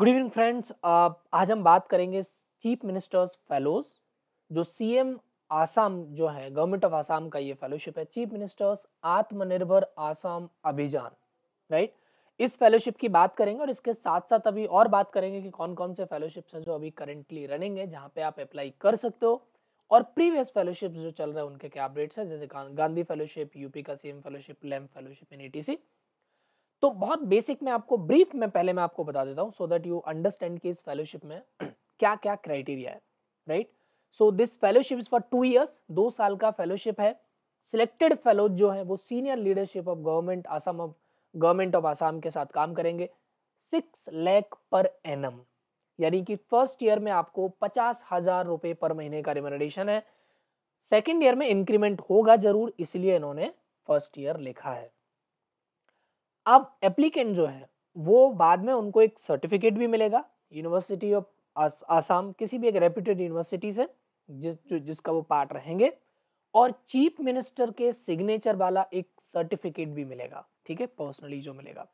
Good evening friends आज हम बात करेंगे चीफ मिनिस्टर्स फेलोज जो सीएम आसाम जो है गवर्नमेंट ऑफ आसाम का ये फेलोशिप है चीफ मिनिस्टर्स आत्मनिर्भर आसाम अभियान राइट इस फेलोशिप की बात करेंगे और इसके साथ साथ अभी और बात करेंगे कि कौन कौन से फेलोशिप्स हैं जो अभी करेंटली रनिंग है जहाँ पे आप अप्लाई कर सकते हो और प्रीवियस फेलोशिप जो चल रहे हैं उनके क्या अपडेट्स हैं जैसे गांधी फेलोशिप यूपी का सीएम फेलोशिप लैम फेलोशिप एन ई तो बहुत बेसिक में आपको ब्रीफ में पहले मैं आपको बता देता हूँ सो दैट यू अंडरस्टैंड कि इस फेलोशिप में क्या क्या क्राइटेरिया है right so this fellowship is for two years दो साल का फेलोशिप है सिलेक्टेड फेलोज जो है वो senior leadership of government Assam of government of Assam के साथ काम करेंगे सिक्स लैख पर एन यानी कि फर्स्ट ईयर में आपको पचास हजार रुपये पर महीने का रिमोनेशन है सेकेंड ईयर में इंक्रीमेंट होगा जरूर इसलिए इन्होंने फर्स्ट ईयर लिखा है अब एप्लीकेंट जो है वो बाद में उनको एक सर्टिफिकेट भी मिलेगा यूनिवर्सिटी ऑफ आसाम किसी भी एक रेप्यूटेड यूनिवर्सिटी से जिस जो जिसका वो पार्ट रहेंगे और चीफ मिनिस्टर के सिग्नेचर वाला एक सर्टिफिकेट भी मिलेगा ठीक है पर्सनली जो मिलेगा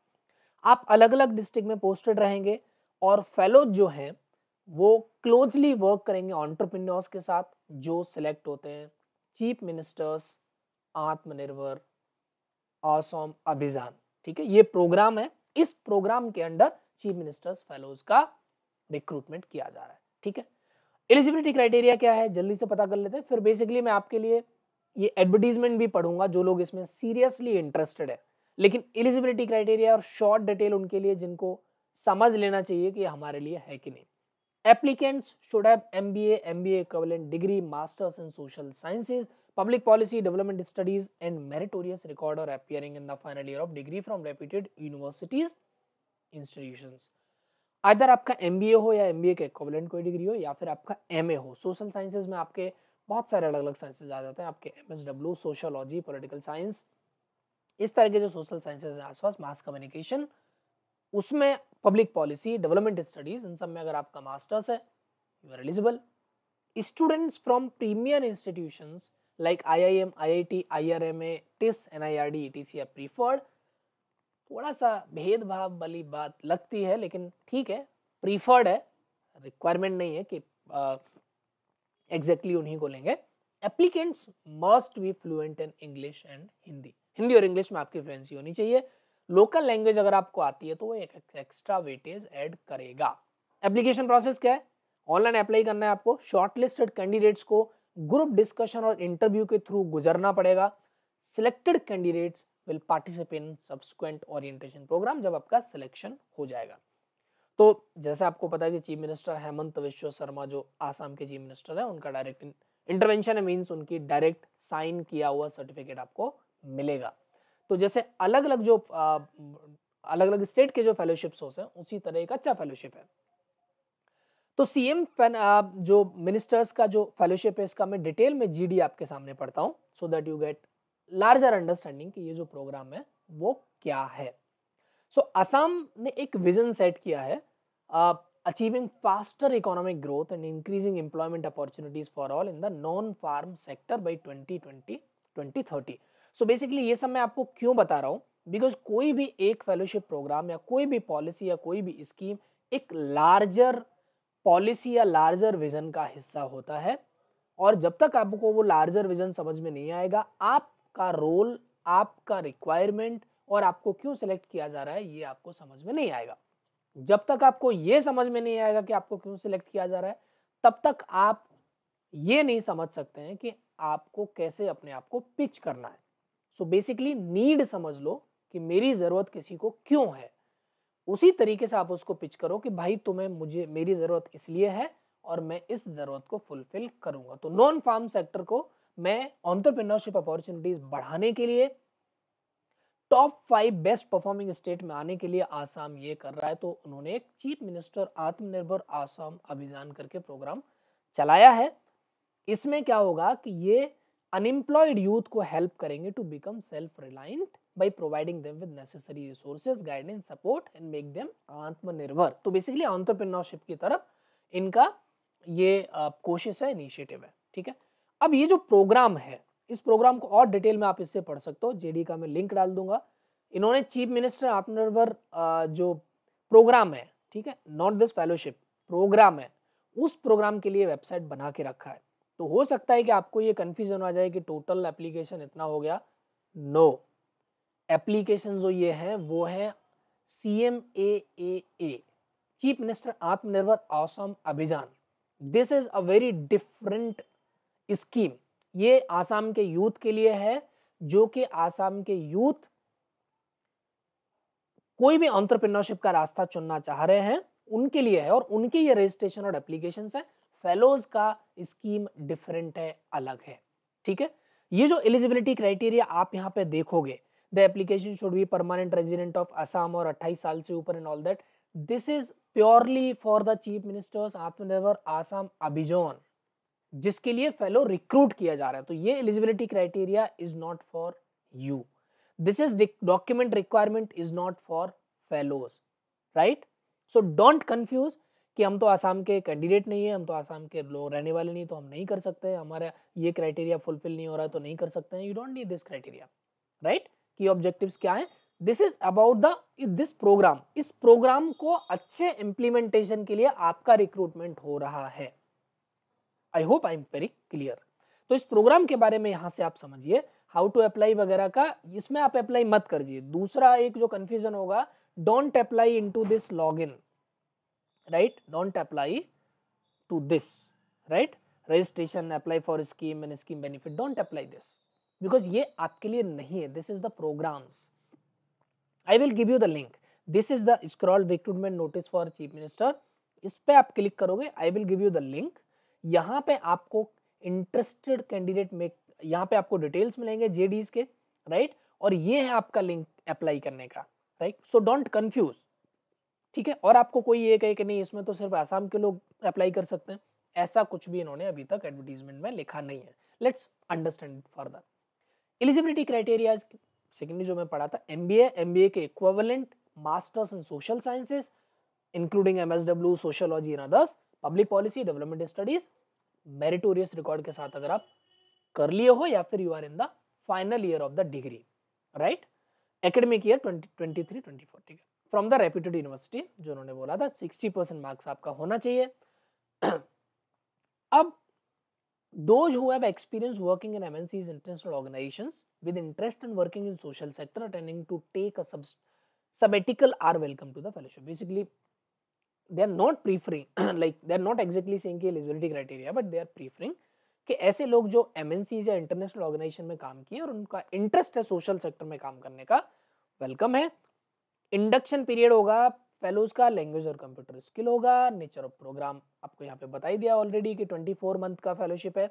आप अलग अलग डिस्ट्रिक्ट में पोस्टेड रहेंगे और फेलोज जो हैं वो क्लोजली वर्क करेंगे ऑन्टरप्रिन्योर्स के साथ जो सिलेक्ट होते हैं चीफ मिनिस्टर्स आत्मनिर्भर असम अभिजान ठीक है ये प्रोग्राम है इस प्रोग्राम के अंडर चीफ मिनिस्टर्स फेलोज का रिक्रूटमेंट किया जा रहा है ठीक है एलिजिबिलिटी क्राइटेरिया क्या है जल्दी से पता कर लेते हैं फिर बेसिकली मैं आपके लिए ये एडवर्टीजमेंट भी पढ़ूंगा जो लोग इसमें सीरियसली इंटरेस्टेड है लेकिन एलिजिबिलिटी क्राइटेरिया और शॉर्ट डिटेल उनके लिए जिनको समझ लेना चाहिए कि हमारे लिए है कि नहीं applicants should have MBA MBA equivalent degree masters in social sciences public policy development studies and meritorious record or appearing in the final year of degree from reputed universities institutions आइर आपका एम हो या M के equivalent कोई degree हो या फिर आपका एम ए हो सोशल साइंसेज में आपके बहुत सारे अलग अलग साइंसेज आ जाते हैं आपके M S W sociology political science इस तरह के जो सोशल साइंसेज हैं आसपास मास कम्युनिकेशन उसमें पब्लिक पॉलिसी डेवलपमेंट स्टडीज इन सब में अगर आपका मास्टर्स है you are eligible students from premier institutions like IIM, IIT, IRMA, TIS, NIRD, ETC are preferred थोड़ा सा भेदभाव वाली बात लगती है लेकिन ठीक है प्रीफर्ड है रिक्वायरमेंट नहीं है कि एग्जैक्टली exactly उन्हीं को लेंगे applicants must be fluent in English and Hindi Hindi और इंग्लिश में आपकी फ्लुएंसी होनी चाहिए लोकल लैंग्वेज अगर आपको आती है तो वो एक एक्स्ट्रा वेटेज ऐड करेगा एप्लीकेशन प्रोसेस क्या है ऑनलाइन अप्लाई करना है आपको शॉर्टलिस्टेड कैंडिडेट्स को ग्रुप डिस्कशन और इंटरव्यू के थ्रू गुजरना पड़ेगा selected candidates will participate in subsequent orientation program जब आपका सिलेक्शन हो जाएगा तो जैसे आपको पता है कि चीफ मिनिस्टर हेमंत विश्व शर्मा जो आसाम के चीफ मिनिस्टर है उनका डायरेक्ट इंटरवेंशन मीन्स उनकी डायरेक्ट साइन किया हुआ सर्टिफिकेट आपको मिलेगा तो जैसे अलग अलग जो आ, अलग अलग स्टेट के जो फेलोशिप्स होते हैं उसी तरह एक अच्छा फेलोशिप है तो सीएम जो मिनिस्टर्स का जो फेलोशिप है इसका मैं डिटेल में जीडी आपके सामने पढ़ता हूँ so that you get larger understanding कि ये जो प्रोग्राम है वो क्या है सो so, असम ने एक विजन सेट किया है achieving faster economic growth and increasing employment opportunities for all in the non farm sector by twenty twenty twenty thirty so basically ये सब मैं आपको क्यों बता रहा हूँ बिकॉज कोई भी एक फेलोशिप प्रोग्राम या कोई भी पॉलिसी या कोई भी स्कीम एक लार्जर पॉलिसी या लार्जर विजन का हिस्सा होता है और जब तक आपको वो लार्जर विजन समझ में नहीं आएगा आपका रोल आपका रिक्वायरमेंट और आपको क्यों सिलेक्ट किया जा रहा है ये आपको समझ में नहीं आएगा जब तक आपको ये समझ में नहीं आएगा कि आपको क्यों सिलेक्ट किया जा रहा है तब तक आप ये नहीं समझ सकते हैं कि आपको कैसे अपने आप को पिच करना है सो बेसिकली नीड समझ लो कि मेरी ज़रूरत किसी को क्यों है उसी तरीके से आप उसको पिच करो कि भाई तुम्हें मुझे मेरी ज़रूरत इसलिए है और मैं इस ज़रूरत को फुलफिल करूंगा तो नॉन फार्म सेक्टर को मैं ऑन्टरप्रिनरशिप अपॉर्चुनिटीज़ बढ़ाने के लिए top five best performing state में आने के लिए आसाम ये कर रहा है तो उन्होंने एक चीफ मिनिस्टर आत्मनिर्भर आसाम अभियान करके प्रोग्राम चलाया है इसमें क्या होगा कि ये अनएम्प्लॉयड यूथ को हेल्प करेंगे to become self reliant by providing them with necessary resources, guidance, support and make them आत्मनिर्भर तो basically entrepreneurship की तरफ इनका ये कोशिश है इनिशिएटिव है ठीक है अब ये जो प्रोग्राम है इस प्रोग्राम को और डिटेल में आप इससे पढ़ सकते हो जेडी का मैं लिंक डाल दूंगा इन्होंने चीफ मिनिस्टर आत्मनिर्भर जो प्रोग्राम है ठीक है नॉट दिस फेलोशिप प्रोग्राम है उस प्रोग्राम के लिए वेबसाइट बना के रखा है तो हो सकता है कि आपको ये कन्फ्यूजन आ जाए कि टोटल एप्लीकेशन इतना हो गया नो no. एप्लीकेशन जो ये है वो है C M A A A chief minister Atmanirbhar Asom Abhiyan this is a very different scheme ये आसाम के यूथ के लिए है जो कि आसाम के यूथ कोई भी ऑन्टरप्रिनरशिप का रास्ता चुनना चाह रहे हैं उनके लिए है और उनके ये रजिस्ट्रेशन और एप्लीकेशन है फेलोज का स्कीम डिफरेंट है अलग है ठीक है ये जो एलिजिबिलिटी क्राइटेरिया आप यहाँ पे देखोगे the application should be permanent resident of Assam और अट्ठाईस साल से ऊपर and all that this is purely for the chief minister's Atmanirbhar Assam अभिजोन जिसके लिए फेलो रिक्रूट किया जा रहा है तो ये eligibility criteria is not for you this is document requirement is not for fellows right so don't confuse कि हम तो आसाम के कैंडिडेट नहीं है हम तो आसाम के लोग रहने वाले नहीं तो हम नहीं कर सकते हमारा ये क्राइटेरिया फुलफिल नहीं हो रहा तो नहीं कर सकते हैं you don't need this criteria right की ऑब्जेक्टिव्स क्या है this is about the this program इस प्रोग्राम को अच्छे इम्प्लीमेंटेशन के लिए आपका रिक्रूटमेंट हो रहा है I hope I am very clear तो इस प्रोग्राम के बारे में यहाँ से आप समझिए हाउ टू अप्लाई वगैरह का इसमें आप अप्लाई मत करिए दूसरा एक जो कन्फ्यूजन होगा don't apply in to this log in right don't apply to this right registration apply for scheme and scheme benefit don't apply this because ये आपके लिए नहीं है this is the programs I will give you the link this is the scroll recruitment notice for chief minister इस पर आप click करोगे I will give you the link यहाँ पे आपको इंटरेस्टेड कैंडिडेट में यहाँ पे आपको डिटेल्स मिलेंगे जे के राइट right? और ये है आपका लिंक अप्लाई करने का राइट सो डोंट कन्फ्यूज ठीक है और आपको कोई ये कहे कि नहीं इसमें तो सिर्फ आसाम के लोग अप्लाई कर सकते हैं ऐसा कुछ भी इन्होंने अभी तक एडवर्टीजमेंट में लिखा नहीं है let's understand further eligibility criterias secondly जो मैं पढ़ा था M B M B A के equivalent masters in social sciences including M S W sociology in others public policy development studies meritorious record के साथ अगर आप कर लिए हो या फिर you are in the final year of the degree right academic year twenty twenty three twenty four ठीक है फ्रॉम द रेप्यूटेड यूनिवर्सिटी जो उन्होंने बोला था सिक्सटी परसेंट मार्क्स आपका होना चाहिए अब those who have experience working in MNCs international organizations with interest in working in social sector attending to take a sub sabbatical are welcome to the fellowship. Basically, they are not preferring like they are not exactly saying ki eligibility criteria but they are preferring ki aise log jo mncs ya international organization mein kaam kiye aur unka interest hai social sector mein kaam karne ka welcome hai induction period hoga fellows का language और computer skill होगा nature of program आपको यहाँ पे बताई दिया already कि 24 month का फेलोशिप है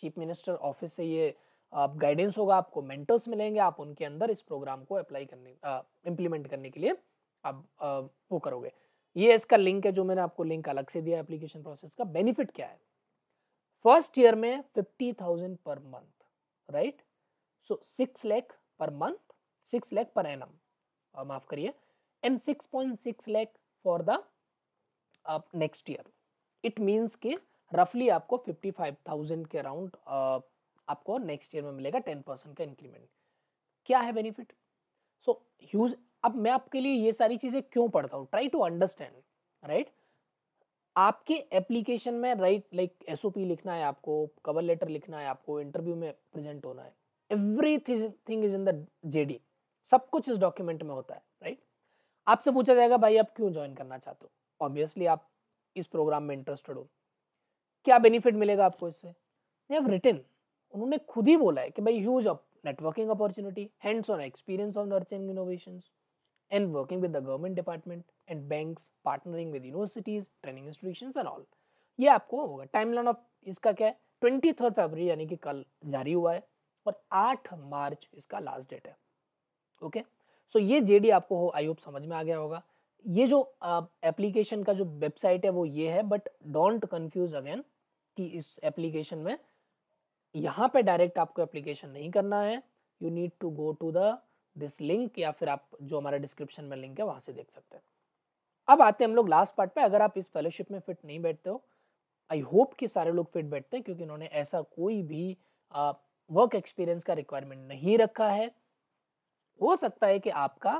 चीफ मिनिस्टर ऑफिस से ये आप गाइडेंस होगा आपको मेंटर्स मिलेंगे आप उनके अंदर इस प्रोग्राम को अप्लाई करने इम्प्लीमेंट करने के लिए आप आ, वो करोगे ये इसका लिंक है जो मैंने आपको लिंक अलग से दिया एप्लीकेशन प्रोसेस का बेनिफिट क्या है फर्स्ट ईयर में fifty thousand per month right so six lakh per month six lakh पर एन माफ करिए and 6.6 lakh for the uh, next year it means कि रफली आपको 55,000 के अराउंड uh, आपको नेक्स्ट ईयर में मिलेगा 10 परसेंट का इंक्रीमेंट क्या है बेनिफिट सो ह्यूज अब मैं आपके लिए ये सारी चीज़ें क्यों पढ़ता हूँ ट्राई टू अंडरस्टैंड राइट आपके एप्लीकेशन में राइट लाइक एस लिखना है आपको कवर लेटर लिखना है आपको इंटरव्यू में प्रेजेंट होना है everything is in the JD सब कुछ इस डॉक्यूमेंट में होता है राइट right? आपसे पूछा जाएगा भाई आप क्यों ज्वाइन करना चाहते हो ऑब्वियसली आप इस प्रोग्राम में इंटरेस्टेड हो क्या बेनिफिट मिलेगा आपको इससे दे हैव रिटन उन्होंने खुद ही बोला है कि भाई huge networking opportunity hands on experience of nurturing innovation and working with the government department and banks partnering with universities training institution and all ये आपको होगा लाइन ऑफ इसका क्या है ट्वेंटी थर्ड फेबरी यानी कि कल जारी हुआ है और आठ मार्च इसका लास्ट डेट है ओके okay? सो ये ये डी आपको हो आई होप समझ में आ गया होगा ये जो एप्लीकेशन का जो वेबसाइट है वो ये है बट डोंट कन्फ्यूज अगेन कि इस एप्लीकेशन में यहाँ पे डायरेक्ट आपको एप्लीकेशन नहीं करना है you need to go to the this link या फिर आप जो हमारा डिस्क्रिप्शन में लिंक है वहाँ से देख सकते हैं अब आते हैं हम लोग लास्ट पार्ट पे अगर आप इस फेलोशिप में फिट नहीं बैठते हो आई होप कि सारे लोग फिट बैठते हैं क्योंकि इन्होंने ऐसा कोई भी वर्क एक्सपीरियंस का रिक्वायरमेंट नहीं रखा है हो सकता है कि आपका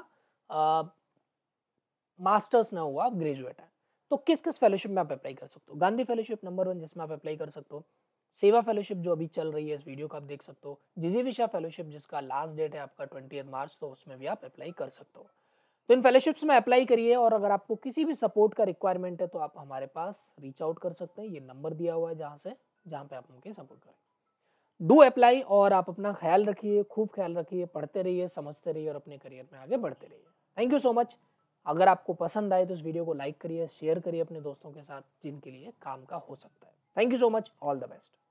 मास्टर्स ना हुआ आप ग्रेजुएट है तो किस किस फेलोशिप में आप अप्लाई कर सकते हो गांधी फेलोशिप नंबर वन जिसमें आप अप्लाई कर सकते हो सेवा फेलोशिप जो अभी चल रही है इस वीडियो को आप देख सकते हो जिजी विशा फेलोशिप जिसका लास्ट डेट है आपका ट्वेंटी मार्च तो उसमें भी आप अप्लाई कर सकते हो तो इन फेलोशिप्स में अप्लाई करिए और अगर आपको किसी भी सपोर्ट का रिक्वायरमेंट है तो आप हमारे पास रीच आउट कर सकते हैं ये नंबर दिया हुआ है जहाँ से जहाँ पे आप उनके सपोर्ट करें डू अप्लाई और आप अपना ख्याल रखिए खूब ख्याल रखिए पढ़ते रहिए समझते रहिए और अपने करियर में आगे बढ़ते रहिए थैंक यू सो मच अगर आपको पसंद आए तो इस वीडियो को लाइक करिए शेयर करिए अपने दोस्तों के साथ जिनके लिए काम का हो सकता है thank you so much all the best